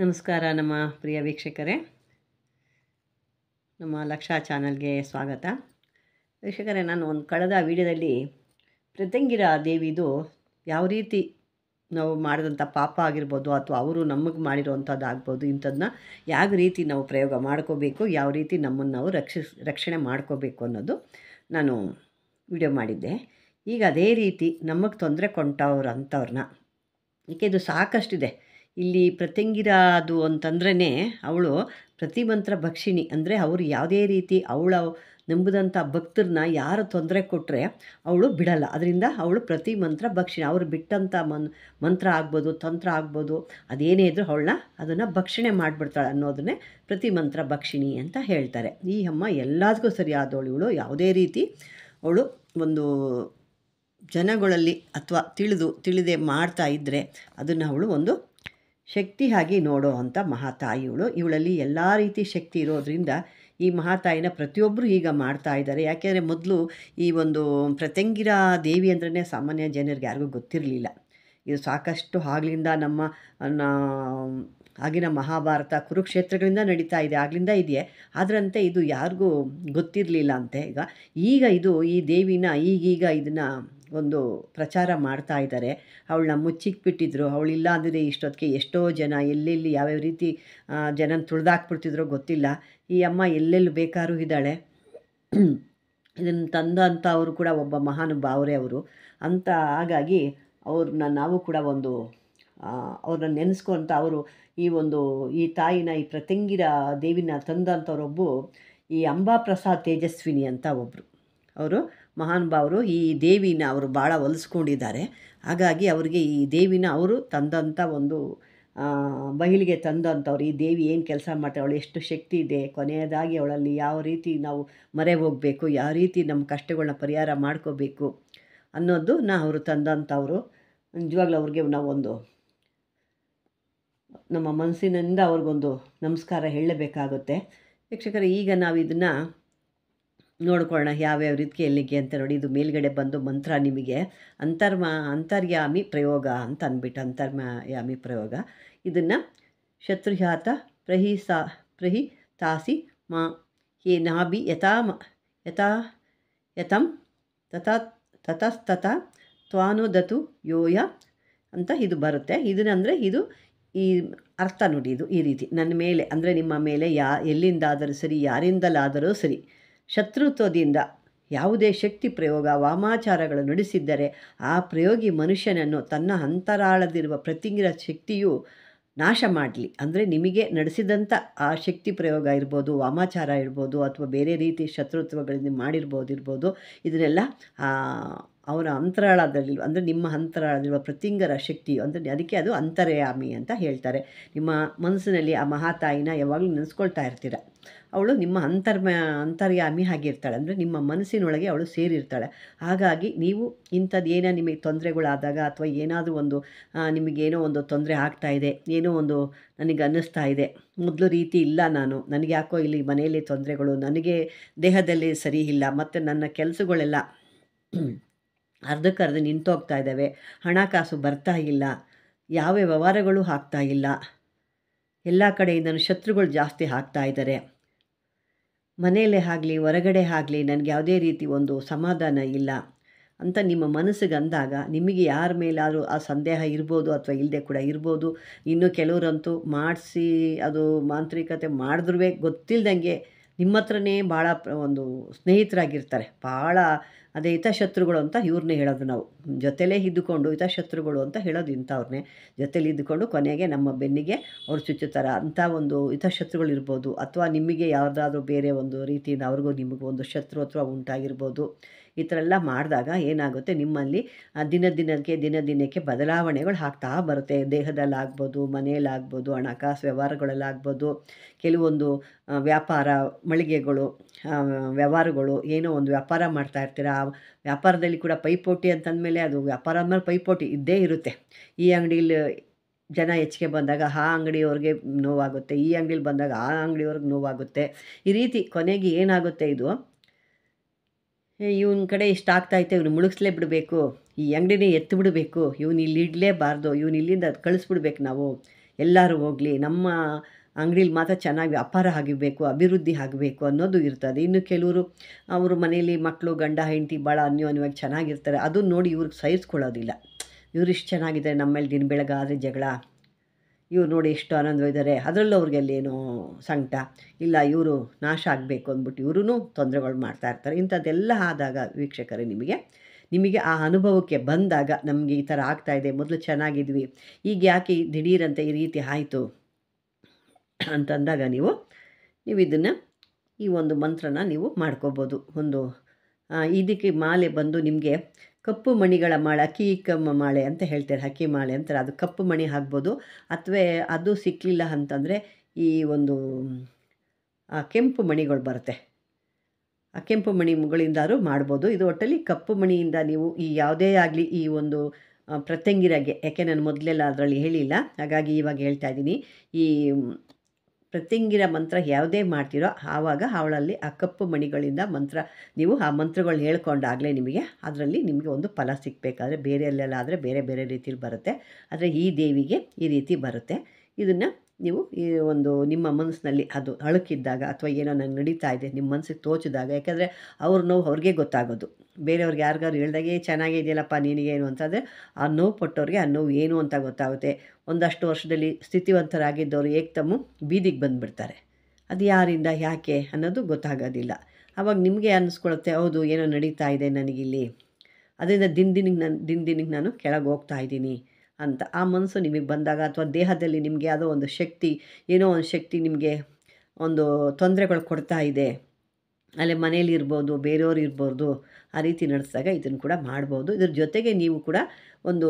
ನಮಸ್ಕಾರ ನಮ್ಮ ಪ್ರಿಯ ವೀಕ್ಷಕರೇ ನಮ್ಮ ಲಕ್ಷ ಚಾನಲ್ಗೆ ಸ್ವಾಗತ ವೀಕ್ಷಕರೇ ನಾನು ಒಂದು ಕಳೆದ ವಿಡಿಯೋದಲ್ಲಿ ಪ್ರತಂಗಿರ ದೇವಿದು ಯಾವ ರೀತಿ ನಾವು ಮಾಡಿದಂಥ ಪಾಪ ಆಗಿರ್ಬೋದು ಅಥವಾ ಅವರು ನಮಗೆ ಅಂಥದ್ದು ಆಗ್ಬೋದು ಇಂಥದನ್ನ ಯಾವ ರೀತಿ ನಾವು ಪ್ರಯೋಗ ಮಾಡ್ಕೋಬೇಕು ಯಾವ ರೀತಿ ನಮ್ಮನ್ನು ನಾವು ರಕ್ಷಿಸ್ ರಕ್ಷಣೆ ಮಾಡ್ಕೋಬೇಕು ಅನ್ನೋದು ನಾನು ವಿಡಿಯೋ ಮಾಡಿದ್ದೆ ಈಗ ಅದೇ ರೀತಿ ನಮಗೆ ತೊಂದರೆ ಕೊಂಟವ್ರು ಅಂಥವ್ರನ್ನ ಏಕೆ ಇದು ಸಾಕಷ್ಟಿದೆ ಇಲ್ಲಿ ಪ್ರತ್ಯಂಗಿರ ಅದು ಅಂತಂದ್ರೇ ಅವಳು ಪ್ರತಿಮಂತ್ರ ಭಕ್ಷಿಣಿ ಅಂದರೆ ಅವರು ಯಾವುದೇ ರೀತಿ ಅವಳ ನಂಬುದಂಥ ಭಕ್ತರನ್ನ ಯಾರು ತೊಂದರೆ ಕೊಟ್ಟರೆ ಅವಳು ಬಿಡಲ್ಲ ಅದರಿಂದ ಅವಳು ಪ್ರತಿ ಮಂತ್ರ ಭಕ್ಷಿಣೆ ಅವರು ಬಿಟ್ಟಂಥ ಮನ್ ಮಂತ್ರ ಆಗ್ಬೋದು ತಂತ್ರ ಆಗ್ಬೋದು ಅದೇನೇ ಇದ್ದರೂ ಅವಳನ್ನ ಅದನ್ನು ಭಕ್ಷಣೆ ಮಾಡಿಬಿಡ್ತಾಳೆ ಅನ್ನೋದನ್ನೇ ಪ್ರತಿ ಮಂತ್ರ ಭಕ್ಷಿಣಿ ಅಂತ ಹೇಳ್ತಾರೆ ಈ ಅಮ್ಮ ಎಲ್ಲದಕ್ಕೂ ಸರಿಯಾದವಳು ಇವಳು ಯಾವುದೇ ರೀತಿ ಅವಳು ಒಂದು ಜನಗಳಲ್ಲಿ ಅಥವಾ ತಿಳಿದು ತಿಳಿದೇ ಮಾಡ್ತಾ ಇದ್ದರೆ ಅದನ್ನು ಅವಳು ಒಂದು ಶಕ್ತಿಯಾಗಿ ನೋಡೋ ಅಂಥ ಮಹಾತಾಯಿಗಳು ಇವಳಲ್ಲಿ ಎಲ್ಲ ರೀತಿ ಶಕ್ತಿ ಇರೋದರಿಂದ ಈ ಮಹಾತಾಯಿನ ಪ್ರತಿಯೊಬ್ಬರು ಈಗ ಮಾಡ್ತಾ ಇದ್ದಾರೆ ಯಾಕೆಂದರೆ ಮೊದಲು ಈ ಒಂದು ಪ್ರತ್ಯಂಗಿರ ದೇವಿ ಅಂದ್ರೆ ಸಾಮಾನ್ಯ ಜನರಿಗೆ ಯಾರಿಗೂ ಗೊತ್ತಿರಲಿಲ್ಲ ಇದು ಸಾಕಷ್ಟು ಆಗ್ಲಿಂದ ನಮ್ಮ ಆಗಿನ ಮಹಾಭಾರತ ಕುರುಕ್ಷೇತ್ರಗಳಿಂದ ನಡೀತಾ ಇದೆ ಆಗ್ಲಿಂದ ಇದೆಯೇ ಅದರಂತೆ ಇದು ಯಾರಿಗೂ ಗೊತ್ತಿರಲಿಲ್ಲ ಅಂತೆ ಈಗ ಈಗ ಇದು ಈ ದೇವಿನ ಈಗೀಗ ಇದನ್ನು ಒಂದು ಪ್ರಚಾರ ಮಾಡ್ತಾ ಇದ್ದಾರೆ ಅವಳನ್ನ ಮುಚ್ಚಿಕ್ಬಿಟ್ಟಿದ್ರು ಅವಳಿಲ್ಲ ಅಂದರೆ ಇಷ್ಟೊತ್ತಿಗೆ ಎಷ್ಟೋ ಜನ ಎಲ್ಲೆಲ್ಲಿ ಯಾವ್ಯಾವ ರೀತಿ ಜನ ತುಳಿದಾಕ್ಬಿಡ್ತಿದ್ರೋ ಗೊತ್ತಿಲ್ಲ ಈ ಅಮ್ಮ ಎಲ್ಲೆಲ್ಲಿ ಬೇಕಾದ್ರೂ ಇದ್ದಾಳೆ ಇದನ್ನು ತಂದಂಥ ಅವರು ಕೂಡ ಒಬ್ಬ ಮಹಾನುಭಾವರೇ ಅವರು ಅಂತ ಹಾಗಾಗಿ ಅವ್ರನ್ನ ನಾವು ಕೂಡ ಒಂದು ಅವ್ರನ್ನ ನೆನೆಸ್ಕೊಂತ ಅವರು ಈ ಒಂದು ಈ ತಾಯಿನ ಈ ಪ್ರತಿಂಗಿರ ದೇವಿನ ತಂದಂಥವ್ರೊಬ್ಬು ಈ ಅಂಬಾಪ್ರಸಾದ್ ತೇಜಸ್ವಿನಿ ಅಂತ ಒಬ್ಬರು ಅವರು ಮಹಾನುಭಾವರು ಈ ದೇವಿನ ಅವರು ಭಾಳ ಒಲಿಸ್ಕೊಂಡಿದ್ದಾರೆ ಹಾಗಾಗಿ ಅವರಿಗೆ ಈ ದೇವಿನ ಅವರು ತಂದಂಥ ಒಂದು ಬಯಲಿಗೆ ತಂದಂಥವ್ರು ಈ ದೇವಿ ಏನು ಕೆಲಸ ಮಾಡ್ತಾರೆ ಅವಳು ಎಷ್ಟು ಶಕ್ತಿ ಇದೆ ಕೊನೆಯದಾಗಿ ಅವಳಲ್ಲಿ ಯಾವ ರೀತಿ ನಾವು ಮರೆ ಹೋಗಬೇಕು ಯಾವ ರೀತಿ ನಮ್ಮ ಕಷ್ಟಗಳನ್ನ ಪರಿಹಾರ ಮಾಡ್ಕೋಬೇಕು ಅನ್ನೋದು ನಾ ಅವರು ತಂದಂಥವ್ರು ನಿಜವಾಗ್ಲೂ ಅವ್ರಿಗೆ ನಾವೊಂದು ನಮ್ಮ ಮನಸ್ಸಿನಿಂದ ಅವ್ರಿಗೊಂದು ನಮಸ್ಕಾರ ಹೇಳಬೇಕಾಗುತ್ತೆ ಯಕ್ಷಕರ ಈಗ ನಾವು ಇದನ್ನು ನೋಡ್ಕೊಳ್ಳೋಣ ಯಾವ್ಯಾವ ರೀತಿ ಎಲ್ಲಿಗೆ ಅಂತ ನೋಡಿ ಇದು ಮೇಲ್ಗಡೆ ಬಂದು ಮಂತ್ರ ನಿಮಗೆ ಅಂತರ್ಮ ಅಂತರ್ಯಾಮಿ ಪ್ರಯೋಗ ಅಂತ ಅಂದ್ಬಿಟ್ಟು ಅಂತರ್ಮಯಾಮಿ ಪ್ರಯೋಗ ಇದನ್ನು ಶತ್ರುಹ್ಯಾತ ಪ್ರಹಿ ಸಾ ಪ್ರಹಿ ತಾಸಿ ಮಾ ಹೇ ನಾಭಿ ಯಥಾ ಯಥಾ ಯಥಂ ತಥಾ ತತಸ್ತಥ ತ್ವಾನುದತು ಯೋಯ ಅಂತ ಇದು ಬರುತ್ತೆ ಇದನ್ನಂದರೆ ಇದು ಈ ಅರ್ಥ ನೋಡಿ ಇದು ಈ ರೀತಿ ನನ್ನ ಮೇಲೆ ಅಂದರೆ ನಿಮ್ಮ ಮೇಲೆ ಯಾ ಎಲ್ಲಿಂದಾದರೂ ಸರಿ ಯಾರಿಂದಲಾದರೂ ಸರಿ ಶತ್ರುತ್ವದಿಂದ ಯಾವುದೇ ಶಕ್ತಿ ಪ್ರಯೋಗ ವಾಮಾಚಾರಗಳು ನಡೆಸಿದ್ದರೆ ಆ ಪ್ರಯೋಗಿ ಮನುಷ್ಯನನ್ನು ತನ್ನ ಅಂತರಾಳದಿರುವ ಪ್ರತಿಂಗಿರ ಶಕ್ತಿಯು ನಾಶ ಮಾಡಲಿ ಅಂದರೆ ನಿಮಗೆ ನಡೆಸಿದಂಥ ಆ ಶಕ್ತಿ ಪ್ರಯೋಗ ಇರ್ಬೋದು ವಾಮಾಚಾರ ಇರ್ಬೋದು ಅಥವಾ ಬೇರೆ ರೀತಿ ಶತ್ರುತ್ವಗಳಿಂದ ಮಾಡಿರ್ಬೋದು ಇರ್ಬೋದು ಇದನ್ನೆಲ್ಲ ಅವನ ಅಂತರಾಳದಲ್ಲಿ ಅಂದರೆ ನಿಮ್ಮ ಅಂತರಾಳದಲ್ಲಿರುವ ಪ್ರತಿಂಗರ ಶಕ್ತಿಯು ಅಂದರೆ ಅದಕ್ಕೆ ಅದು ಅಂತರಯಾಮಿ ಅಂತ ಹೇಳ್ತಾರೆ ನಿಮ್ಮ ಮನಸ್ಸಿನಲ್ಲಿ ಆ ಮಹಾತಾಯಿನ ಯಾವಾಗಲೂ ನೆನೆಸ್ಕೊಳ್ತಾ ಇರ್ತೀರ ಅವಳು ನಿಮ್ಮ ಅಂತರ್ಮ ಅಂತರ್ಯಾಮಿ ಆಗಿರ್ತಾಳೆ ಅಂದರೆ ನಿಮ್ಮ ಮನಸ್ಸಿನೊಳಗೆ ಅವಳು ಸೇರಿರ್ತಾಳೆ ಹಾಗಾಗಿ ನೀವು ಇಂಥದ್ದು ಏನೋ ನಿಮಗೆ ತೊಂದರೆಗಳಾದಾಗ ಅಥವಾ ಏನಾದರೂ ಒಂದು ನಿಮಗೇನೋ ಒಂದು ತೊಂದರೆ ಆಗ್ತಾ ಇದೆ ಏನೋ ಒಂದು ನನಗೆ ಅನ್ನಿಸ್ತಾ ಇದೆ ಮೊದಲು ರೀತಿ ಇಲ್ಲ ನಾನು ನನಗೆ ಯಾಕೋ ಇಲ್ಲಿ ಮನೆಯಲ್ಲಿ ತೊಂದರೆಗಳು ನನಗೆ ದೇಹದಲ್ಲಿ ಸರಿ ಇಲ್ಲ ಮತ್ತು ನನ್ನ ಕೆಲಸಗಳೆಲ್ಲ ಅರ್ಧಕ್ಕರ್ಧ ನಿಂತೋಗ್ತಾ ಇದ್ದಾವೆ ಹಣಕಾಸು ಬರ್ತಾ ಇಲ್ಲ ಯಾವ ವ್ಯವಹಾರಗಳು ಆಗ್ತಾ ಇಲ್ಲ ಎಲ್ಲ ಕಡೆಯಿಂದನೂ ಶತ್ರುಗಳು ಜಾಸ್ತಿ ಹಾಕ್ತಾ ಇದ್ದಾರೆ ಮನೆಯಲ್ಲೇ ಆಗಲಿ ಹೊರಗಡೆ ಆಗಲಿ ನನಗೆ ಯಾವುದೇ ರೀತಿ ಒಂದು ಸಮಾಧಾನ ಇಲ್ಲ ಅಂತ ನಿಮ್ಮ ಮನಸ್ಸಿಗೆ ಅಂದಾಗ ನಿಮಗೆ ಯಾರ ಮೇಲಾದರೂ ಆ ಸಂದೇಹ ಇರ್ಬೋದು ಅಥವಾ ಇಲ್ಲದೆ ಕೂಡ ಇರ್ಬೋದು ಇನ್ನು ಕೆಲವರಂತೂ ಮಾಡಿಸಿ ಅದು ಮಾಂತ್ರಿಕತೆ ಮಾಡಿದ್ರೂ ಗೊತ್ತಿಲ್ಲದಂಗೆ ನಿಮ್ಮ ಹತ್ರನೇ ಭಾಳ ಒಂದು ಸ್ನೇಹಿತರಾಗಿರ್ತಾರೆ ಭಾಳ ಅದೇ ಹಿತಶತ್ರುಗಳು ಅಂತ ಇವ್ರನ್ನೇ ಹೇಳೋದು ನಾವು ಜೊತೆಲೇ ಇದ್ದುಕೊಂಡು ಹಿತಶತ್ರುಗಳು ಅಂತ ಹೇಳೋದು ಇಂಥವ್ರನ್ನೇ ಜೊತೆಲಿ ಇದ್ದುಕೊಂಡು ಕೊನೆಗೆ ನಮ್ಮ ಬೆನ್ನಿಗೆ ಅವ್ರು ಚುಚ್ಚುತ್ತಾರೆ ಅಂಥ ಒಂದು ಹಿತಶತ್ರುಗಳು ಇರ್ಬೋದು ಅಥವಾ ನಿಮಗೆ ಯಾವುದಾದ್ರೂ ಬೇರೆ ಒಂದು ರೀತಿಯಿಂದ ಅವ್ರಿಗೂ ನಿಮಗೂ ಒಂದು ಶತ್ರು ಅಥವಾ ಉಂಟಾಗಿರ್ಬೋದು ಈ ಥರ ಎಲ್ಲ ಮಾಡಿದಾಗ ಏನಾಗುತ್ತೆ ನಿಮ್ಮಲ್ಲಿ ದಿನ ದಿನಕ್ಕೆ ದಿನ ದಿನಕ್ಕೆ ಬದಲಾವಣೆಗಳು ಆಗ್ತಾ ಬರುತ್ತೆ ದೇಹದಲ್ಲಾಗ್ಬೋದು ಮನೆಯಲ್ಲಾಗ್ಬೋದು ಹಣಕಾಸು ವ್ಯವಹಾರಗಳಲ್ಲಾಗ್ಬೋದು ಕೆಲವೊಂದು ವ್ಯಾಪಾರ ಮಳಿಗೆಗಳು ವ್ಯವಹಾರಗಳು ಏನೋ ಒಂದು ವ್ಯಾಪಾರ ಮಾಡ್ತಾ ಇರ್ತೀರ ಆ ವ್ಯಾಪಾರದಲ್ಲಿ ಕೂಡ ಪೈಪೋಟಿ ಅಂತಂದಮೇಲೆ ಅದು ವ್ಯಾಪಾರ ಅಂದಮೇಲೆ ಪೈಪೋಟಿ ಇದ್ದೇ ಇರುತ್ತೆ ಈ ಅಂಗಡಿಯಲ್ಲಿ ಜನ ಹೆಚ್ಚಿಗೆ ಬಂದಾಗ ಆ ಅಂಗಡಿಯವ್ರಿಗೆ ನೋವಾಗುತ್ತೆ ಈ ಅಂಗಡಿಲಿ ಬಂದಾಗ ಆ ಅಂಗಡಿಯವ್ರಿಗೆ ನೋವಾಗುತ್ತೆ ಈ ರೀತಿ ಕೊನೆಗೆ ಏನಾಗುತ್ತೆ ಇದು ಇವನ ಕಡೆ ಇಷ್ಟು ಐತೆ ಇವನು ಮುಳುಗಿಸ್ಲೇ ಬಿಡಬೇಕು ಈ ಅಂಗಡಿನೇ ಎತ್ತು ಬಿಡಬೇಕು ಇವನು ಇಲ್ಲಿ ಇಡಲೇಬಾರ್ದು ಇವನು ಇಲ್ಲಿಂದ ಅದು ಕಳಿಸ್ಬಿಡ್ಬೇಕು ನಾವು ಎಲ್ಲರೂ ಹೋಗಲಿ ನಮ್ಮ ಅಂಗಡೀಲಿ ಮಾತ್ರ ಚೆನ್ನಾಗಿ ವ್ಯಾಪಾರ ಆಗಿರಬೇಕು ಅಭಿವೃದ್ಧಿ ಆಗಬೇಕು ಅನ್ನೋದು ಇರ್ತದೆ ಇನ್ನು ಕೆಲವರು ಅವರು ಮನೇಲಿ ಮಕ್ಕಳು ಗಂಡ ಹೆಂಡತಿ ಭಾಳ ಅನ್ಯೋನ್ಯವಾಗಿ ಚೆನ್ನಾಗಿರ್ತಾರೆ ಅದನ್ನು ನೋಡಿ ಇವ್ರಿಗೆ ಸಹಿಸ್ಕೊಳ್ಳೋದಿಲ್ಲ ಇವರು ಇಷ್ಟು ಚೆನ್ನಾಗಿದ್ದಾರೆ ನಮ್ಮಲ್ಲಿ ದಿನ ಬೆಳಗಾದರೆ ಜಗಳ ಇವ್ರು ನೋಡಿ ಎಷ್ಟು ಆನಂದವಾಗಿದ್ದಾರೆ ಅದರಲ್ಲೂ ಅವ್ರಿಗೆಲ್ಲೇನೋ ಸಂಕಟ ಇಲ್ಲ ಇವರು ನಾಶ ಆಗಬೇಕು ಅಂದ್ಬಿಟ್ಟು ಇವ್ರೂ ತೊಂದರೆಗಳು ಮಾಡ್ತಾಯಿರ್ತಾರೆ ಇಂಥದ್ದೆಲ್ಲ ಆದಾಗ ವೀಕ್ಷಕರೇ ನಿಮಗೆ ನಿಮಗೆ ಆ ಅನುಭವಕ್ಕೆ ಬಂದಾಗ ನಮಗೆ ಈ ಥರ ಆಗ್ತಾಯಿದೆ ಮೊದಲು ಚೆನ್ನಾಗಿದ್ವಿ ಈಗ ಯಾಕೆ ದಿಢೀರಂತ ಈ ರೀತಿ ಆಯಿತು ಅಂತಂದಾಗ ನೀವು ನೀವು ಇದನ್ನು ಈ ಒಂದು ಮಂತ್ರನ ನೀವು ಮಾಡ್ಕೋಬೋದು ಒಂದು ಇದಕ್ಕೆ ಮಾಲೆ ಬಂದು ನಿಮಗೆ ಕಪ್ಪು ಮಣಿಗಳ ಮಾಳೆ ಅಕ್ಕಿ ಕಮ್ಮ ಮಾಳೆ ಅಂತ ಹೇಳ್ತಾರೆ ಹಕ್ಕಿ ಮಾಳೆ ಅಂತಾರೆ ಅದು ಕಪ್ಪು ಮಣಿ ಹಾಕ್ಬೋದು ಅಥವಾ ಅದು ಸಿಕ್ಕಲಿಲ್ಲ ಅಂತಂದರೆ ಈ ಒಂದು ಕೆಂಪು ಮಣಿಗಳು ಬರುತ್ತೆ ಆ ಕೆಂಪು ಮುಗಳಿಂದಾದರೂ ಮಾಡ್ಬೋದು ಇದು ಒಟ್ಟಲ್ಲಿ ಕಪ್ಪು ಮಣಿಯಿಂದ ನೀವು ಈ ಯಾವುದೇ ಆಗಲಿ ಈ ಒಂದು ಪ್ರತ್ಯಂಗಿರಾಗೆ ಯಾಕೆ ನಾನು ಮೊದಲೆಲ್ಲ ಅದರಲ್ಲಿ ಹೇಳಿಲ್ಲ ಹಾಗಾಗಿ ಇವಾಗ ಹೇಳ್ತಾ ಇದ್ದೀನಿ ಈ ಪ್ರತಿಂಗಿನ ಮಂತ್ರ ಯಾವುದೇ ಮಾಡ್ತೀರೋ ಆವಾಗ ಅವಳಲ್ಲಿ ಆ ಕಪ್ಪು ಮಣಿಗಳಿಂದ ಮಂತ್ರ ನೀವು ಆ ಮಂತ್ರಗಳು ಹೇಳ್ಕೊಂಡಾಗಲೇ ನಿಮಗೆ ಅದರಲ್ಲಿ ನಿಮಗೆ ಒಂದು ಫಲ ಸಿಗಬೇಕಾದ್ರೆ ಬೇರೆಯಲ್ಲೆಲ್ಲ ಆದರೆ ಬೇರೆ ಬೇರೆ ರೀತಿಯಲ್ಲಿ ಬರುತ್ತೆ ಆದರೆ ಈ ದೇವಿಗೆ ಈ ರೀತಿ ಬರುತ್ತೆ ಇದನ್ನು ನೀವು ಈ ಒಂದು ನಿಮ್ಮ ಮನಸ್ಸಿನಲ್ಲಿ ಅದು ಅಳುಕಿದ್ದಾಗ ಅಥವಾ ಏನೋ ನಂಗೆ ನಡೀತಾ ಇದೆ ನಿಮ್ಮ ಮನಸ್ಸಿಗೆ ತೋಚಿದಾಗ ಯಾಕೆಂದರೆ ಅವ್ರ ನೋವು ಅವ್ರಿಗೆ ಗೊತ್ತಾಗೋದು ಬೇರೆಯವ್ರಿಗೆ ಯಾರಿಗಾದ್ರು ಹೇಳಿದಾಗೇ ಚೆನ್ನಾಗಿದೆಯಲ್ಲಪ್ಪ ಇದೆಯಲ್ಲಪ್ಪ ನಿನಗೇನು ಅಂತಂದರೆ ಆ ನೋವು ಪಟ್ಟವ್ರಿಗೆ ಆ ನೋವು ಏನು ಅಂತ ಗೊತ್ತಾಗುತ್ತೆ ಒಂದಷ್ಟು ವರ್ಷದಲ್ಲಿ ಸ್ಥಿತಿವಂತರಾಗಿದ್ದವರು ಏಕ್ತಮ್ಮ ಬೀದಿಗೆ ಬಂದುಬಿಡ್ತಾರೆ ಅದು ಯಾರಿಂದ ಯಾಕೆ ಅನ್ನೋದು ಗೊತ್ತಾಗೋದಿಲ್ಲ ಆವಾಗ ನಿಮಗೆ ಅನ್ನಿಸ್ಕೊಳುತ್ತೆ ಹೌದು ಏನೋ ನಡೀತಾ ಇದೆ ನನಗಿಲ್ಲಿ ಅದರಿಂದ ದಿನ ದಿನಕ್ಕೆ ನಾನು ದಿನ ದಿನಕ್ಕೆ ನಾನು ಕೆಳಗೆ ಹೋಗ್ತಾ ಇದ್ದೀನಿ ಅಂತ ಆ ಮನಸ್ಸು ನಿಮಗೆ ಬಂದಾಗ ಅಥವಾ ದೇಹದಲ್ಲಿ ನಿಮಗೆ ಯಾವುದೋ ಒಂದು ಶಕ್ತಿ ಏನೋ ಒಂದು ಶಕ್ತಿ ನಿಮಗೆ ಒಂದು ತೊಂದರೆಗಳು ಕೊಡ್ತಾ ಇದೆ ಅಲ್ಲೇ ಮನೇಲಿ ಇರ್ಬೋದು ಬೇರೆಯವ್ರು ಇರ್ಬೋದು ಆ ರೀತಿ ನಡೆಸಿದಾಗ ಇದನ್ನು ಕೂಡ ಮಾಡ್ಬೋದು ಇದ್ರ ಜೊತೆಗೆ ನೀವು ಕೂಡ ಒಂದು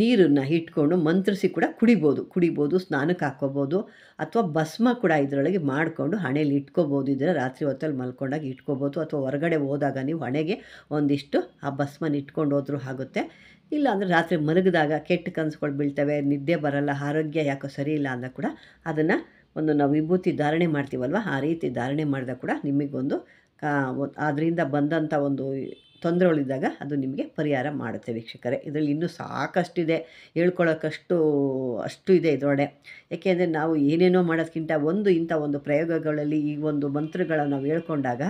ನೀರನ್ನು ಇಟ್ಕೊಂಡು ಮಂತ್ರಿಸಿ ಕೂಡ ಕುಡಿಬೋದು ಕುಡಿಬೋದು ಸ್ನಾನಕ್ಕೆ ಹಾಕ್ಕೋಬೋದು ಅಥವಾ ಭಸ್ಮ ಕೂಡ ಇದರೊಳಗೆ ಮಾಡಿಕೊಂಡು ಹಣೆಯಲ್ಲಿ ಇಟ್ಕೋಬೋದು ಇದ್ರೆ ರಾತ್ರಿ ಹೊತ್ತಲ್ಲಿ ಮಲ್ಕೊಂಡಾಗ ಇಟ್ಕೋಬೋದು ಅಥವಾ ಹೊರಗಡೆ ಹೋದಾಗ ನೀವು ಹಣೆಗೆ ಒಂದಿಷ್ಟು ಆ ಭಸ್ಮನ ಇಟ್ಕೊಂಡು ಹೋದ್ರೂ ಆಗುತ್ತೆ ಇಲ್ಲ ಅಂದರೆ ರಾತ್ರಿ ಮಲಗಿದಾಗ ಕೆಟ್ಟ ಕನಸುಗಳು ಬೀಳ್ತವೆ ನಿದ್ದೆ ಬರಲ್ಲ ಆರೋಗ್ಯ ಯಾಕೋ ಸರಿ ಇಲ್ಲ ಅಂದಾಗ ಕೂಡ ಅದನ್ನು ಒಂದು ನಾವು ವಿಭೂತಿ ಧಾರಣೆ ಮಾಡ್ತೀವಲ್ವ ಆ ರೀತಿ ಧಾರಣೆ ಮಾಡಿದಾಗ ಕೂಡ ನಿಮಗೊಂದು ಅದರಿಂದ ಬಂದಂಥ ಒಂದು ತೊಂದರೆಗಳಿದ್ದಾಗ ಅದು ನಿಮಗೆ ಪರಿಹಾರ ಮಾಡುತ್ತೆ ವೀಕ್ಷಕರೇ ಇದರಲ್ಲಿ ಇನ್ನೂ ಸಾಕಷ್ಟಿದೆ ಹೇಳ್ಕೊಳ್ಳೋಕ್ಕಷ್ಟು ಅಷ್ಟು ಇದೆ ಇದರೊಡೆ ಏಕೆಂದರೆ ನಾವು ಏನೇನೋ ಮಾಡೋದಕ್ಕಿಂತ ಒಂದು ಇಂಥ ಒಂದು ಪ್ರಯೋಗಗಳಲ್ಲಿ ಈ ಒಂದು ಮಂತ್ರಗಳನ್ನು ನಾವು ಹೇಳ್ಕೊಂಡಾಗ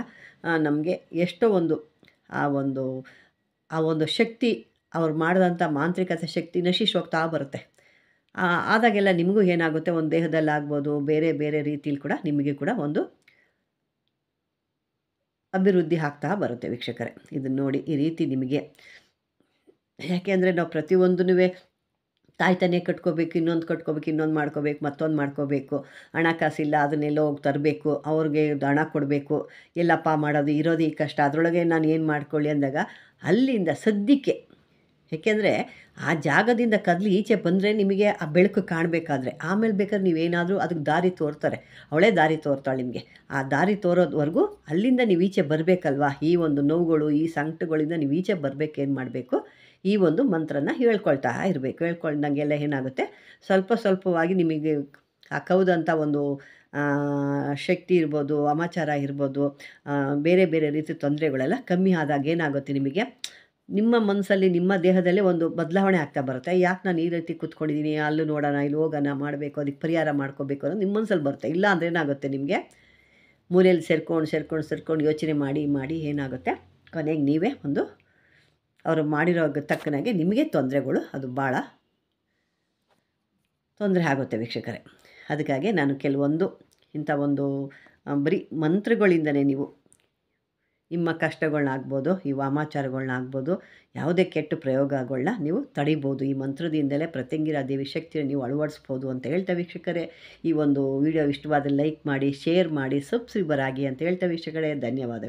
ನಮಗೆ ಎಷ್ಟೋ ಒಂದು ಆ ಒಂದು ಆ ಒಂದು ಶಕ್ತಿ ಅವ್ರು ಮಾಡಿದಂಥ ಮಾಂತ್ರಿಕತೆ ಶಕ್ತಿ ನಶಿಸಿ ಹೋಗ್ತಾ ಬರುತ್ತೆ ಆದಾಗೆಲ್ಲ ನಿಮಗೂ ಏನಾಗುತ್ತೆ ಒಂದು ದೇಹದಲ್ಲಾಗ್ಬೋದು ಬೇರೆ ಬೇರೆ ರೀತಿಯಲ್ಲಿ ಕೂಡ ನಿಮಗೆ ಕೂಡ ಒಂದು ಅಭಿವೃದ್ಧಿ ಆಗ್ತಾ ಬರುತ್ತೆ ವೀಕ್ಷಕರೇ ಇದನ್ನು ನೋಡಿ ಈ ರೀತಿ ನಿಮಗೆ ಯಾಕೆ ಅಂದರೆ ನಾವು ಪ್ರತಿಯೊಂದೂ ತಾಯ್ತಾನೇ ಕಟ್ಕೋಬೇಕು ಇನ್ನೊಂದು ಕಟ್ಕೋಬೇಕು ಇನ್ನೊಂದು ಮಾಡ್ಕೋಬೇಕು ಮತ್ತೊಂದು ಮಾಡ್ಕೋಬೇಕು ಹಣಕಾಸಿಲ್ಲ ಅದನ್ನೆಲ್ಲ ಹೋಗಿ ತರಬೇಕು ಅವ್ರಿಗೆ ಹಣ ಕೊಡಬೇಕು ಎಲ್ಲಪ್ಪ ಮಾಡೋದು ಇರೋದು ಈ ಕಷ್ಟ ಅದರೊಳಗೆ ನಾನು ಏನು ಮಾಡ್ಕೊಳ್ಳಿ ಅಂದಾಗ ಅಲ್ಲಿಂದ ಸದ್ಯಕ್ಕೆ ಏಕೆಂದರೆ ಆ ಜಾಗದಿಂದ ಕದಲಿ ಈಚೆ ಬಂದರೆ ನಿಮಗೆ ಆ ಬೆಳಕು ಕಾಣಬೇಕಾದ್ರೆ ಆಮೇಲೆ ಬೇಕಾದ್ರೆ ನೀವೇನಾದರೂ ಅದಕ್ಕೆ ದಾರಿ ತೋರ್ತಾರೆ ಅವಳೇ ದಾರಿ ತೋರ್ತಾಳೆ ನಿಮಗೆ ಆ ದಾರಿ ತೋರೋದ್ವರೆಗೂ ಅಲ್ಲಿಂದ ನೀವು ಈಚೆ ಬರಬೇಕಲ್ವಾ ಈ ಒಂದು ನೋವುಗಳು ಈ ಸಂಕಟಗಳಿಂದ ನೀವು ಈಚೆ ಬರಬೇಕೇನು ಮಾಡಬೇಕು ಈ ಒಂದು ಮಂತ್ರನ ಹೇಳ್ಕೊಳ್ತಾ ಇರಬೇಕು ಹೇಳ್ಕೊಂಡಂಗೆಲ್ಲ ಏನಾಗುತ್ತೆ ಸ್ವಲ್ಪ ಸ್ವಲ್ಪವಾಗಿ ನಿಮಗೆ ಆ ಒಂದು ಶಕ್ತಿ ಇರ್ಬೋದು ಅಮಾಚಾರ ಇರ್ಬೋದು ಬೇರೆ ಬೇರೆ ರೀತಿ ತೊಂದರೆಗಳೆಲ್ಲ ಕಮ್ಮಿ ಆದಾಗ ಏನಾಗುತ್ತೆ ನಿಮಗೆ ನಿಮ್ಮ ಮನಸ್ಸಲ್ಲಿ ನಿಮ್ಮ ದೇಹದಲ್ಲೇ ಒಂದು ಬದಲಾವಣೆ ಆಗ್ತಾ ಬರುತ್ತೆ ಯಾಕೆ ನಾನು ಈ ರೀತಿ ಕೂತ್ಕೊಂಡಿದ್ದೀನಿ ಅಲ್ಲೂ ನೋಡೋಣ ಇಲ್ಲಿ ಹೋಗೋಣ ಮಾಡಬೇಕು ಅದಕ್ಕೆ ಪರಿಹಾರ ಮಾಡ್ಕೋಬೇಕು ಅನ್ನೋದು ನಿಮ್ಮ ಮನಸ್ಸಲ್ಲಿ ಬರುತ್ತೆ ಇಲ್ಲ ಅಂದ್ರೆ ಏನಾಗುತ್ತೆ ನಿಮಗೆ ಮೂಲೆಯಲ್ಲಿ ಸೇರ್ಕೊಂಡು ಸೇರ್ಕೊಂಡು ಸೇರ್ಕೊಂಡು ಯೋಚನೆ ಮಾಡಿ ಮಾಡಿ ಏನಾಗುತ್ತೆ ಕೊನೆಗೆ ನೀವೇ ಒಂದು ಅವರು ಮಾಡಿರೋ ತಕ್ಕನಾಗೆ ನಿಮಗೆ ತೊಂದರೆಗಳು ಅದು ಭಾಳ ತೊಂದರೆ ಆಗುತ್ತೆ ವೀಕ್ಷಕರೇ ಅದಕ್ಕಾಗಿ ನಾನು ಕೆಲವೊಂದು ಇಂಥ ಒಂದು ಬರೀ ಮಂತ್ರಗಳಿಂದಲೇ ನೀವು ನಿಮ್ಮ ಕಷ್ಟಗಳನ್ನ ಆಗ್ಬೋದು ಈ ವಾಮಾಚಾರಗಳನ್ನ ಆಗ್ಬೋದು ಯಾವುದೇ ಕೆಟ್ಟ ಪ್ರಯೋಗಗಳನ್ನ ನೀವು ತಡಿಬೋದು ಈ ಮಂತ್ರದಿಂದಲೇ ಪ್ರತ್ಯಂಗಿರ ದೇವಿ ಶಕ್ತಿಯನ್ನು ನೀವು ಅಳವಡಿಸ್ಬೋದು ಅಂತ ಹೇಳ್ತಾ ವೀಕ್ಷಕರೇ ಈ ಒಂದು ವಿಡಿಯೋ ಇಷ್ಟವಾದ ಲೈಕ್ ಮಾಡಿ ಶೇರ್ ಮಾಡಿ ಸಬ್ಸ್ಕ್ರೈಬರ್ ಆಗಿ ಅಂತ ಹೇಳ್ತಾ ವೀಕ್ಷಕರೇ ಧನ್ಯವಾದ